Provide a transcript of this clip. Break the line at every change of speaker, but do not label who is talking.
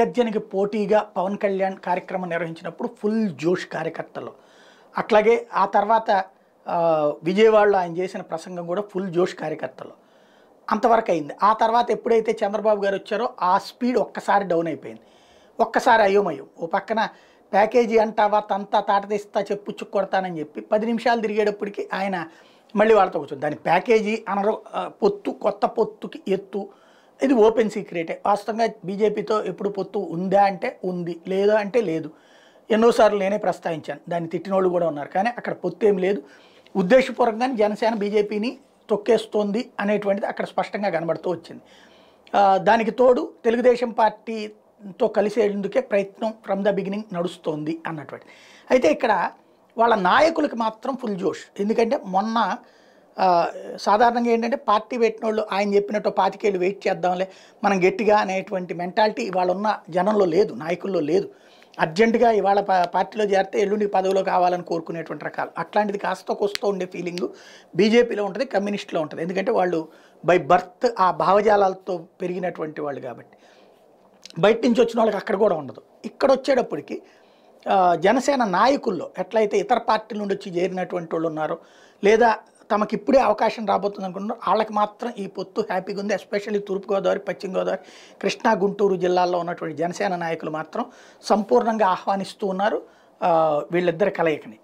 గర్జనకి పోటీగా పవన్ కళ్యాణ్ కార్యక్రమం నిర్వహించినప్పుడు ఫుల్ జోష్ కార్యకర్తలు అట్లాగే ఆ తర్వాత విజయవాడలో ఆయన చేసిన ప్రసంగం కూడా ఫుల్ జోష్ కార్యకర్తలు అంతవరకు అయింది ఆ తర్వాత ఎప్పుడైతే చంద్రబాబు గారు వచ్చారో ఆ స్పీడ్ ఒక్కసారి డౌన్ అయిపోయింది ఒక్కసారి అయోమయం ఓ పక్కన ప్యాకేజీ అంటావా తంతా తాట తీస్తా చెప్పుచ్చు కొడతానని చెప్పి పది నిమిషాలు తిరిగేటప్పటికి ఆయన మళ్ళీ వాళ్ళతో కూర్చొని దాని ప్యాకేజీ అనరు పొత్తు కొత్త పొత్తుకి ఎత్తు ఇది ఓపెన్ సీక్రెటే వాస్తవంగా బీజేపీతో ఎప్పుడు పొత్తు ఉందా అంటే ఉంది లేదా అంటే లేదు ఎన్నోసార్లు నేనే ప్రస్తావించాను దాన్ని తిట్టిన వాళ్ళు కూడా ఉన్నారు కానీ అక్కడ పొత్తు ఏం లేదు ఉద్దేశపూర్వకంగానే జనసేన బీజేపీని తొక్కేస్తోంది అనేటువంటిది అక్కడ స్పష్టంగా కనబడుతూ వచ్చింది దానికి తోడు తెలుగుదేశం పార్టీతో కలిసేందుకే ప్రయత్నం ఫ్రమ్ ద బిగినింగ్ నడుస్తోంది అన్నటువంటి అయితే ఇక్కడ వాళ్ళ నాయకులకి మాత్రం ఫుల్ జోష్ ఎందుకంటే మొన్న సాధారణంగా ఏంటంటే పార్టీ పెట్టిన వాళ్ళు ఆయన చెప్పినట్టు పాతికేళ్ళు వెయిట్ చేద్దాంలే మనం గట్టిగా అనేటువంటి మెంటాలిటీ ఇవాళ ఉన్న జనంలో లేదు నాయకుల్లో లేదు అర్జెంటుగా ఇవాళ పార్టీలో చేరితే ఎల్లుండి పదవిలో కావాలని కోరుకునేటువంటి రకాలు అట్లాంటిది కాస్త కొస్తూ ఉండే ఫీలింగ్ బీజేపీలో ఉంటుంది కమ్యూనిస్ట్లో ఉంటుంది ఎందుకంటే వాళ్ళు బై బర్త్ ఆ భావజాలాలతో పెరిగినటువంటి వాళ్ళు కాబట్టి బయట నుంచి వచ్చిన వాళ్ళకి అక్కడ కూడా ఉండదు ఇక్కడ వచ్చేటప్పటికి జనసేన నాయకుల్లో ఎట్లయితే ఇతర పార్టీల నుండి వచ్చి చేరినటువంటి వాళ్ళు ఉన్నారో లేదా తమకి ఇప్పుడే అవకాశం రాబోతుంది అనుకుంటున్నారు వాళ్ళకి మాత్రం ఈ పొత్తు హ్యాపీగా ఉంది ఎస్పెషల్లీ తూర్పుగోదావరి పశ్చిమ గోదావరి కృష్ణా గుంటూరు జిల్లాల్లో ఉన్నటువంటి జనసేన నాయకులు మాత్రం సంపూర్ణంగా ఆహ్వానిస్తూ ఉన్నారు వీళ్ళిద్దరి కలయికని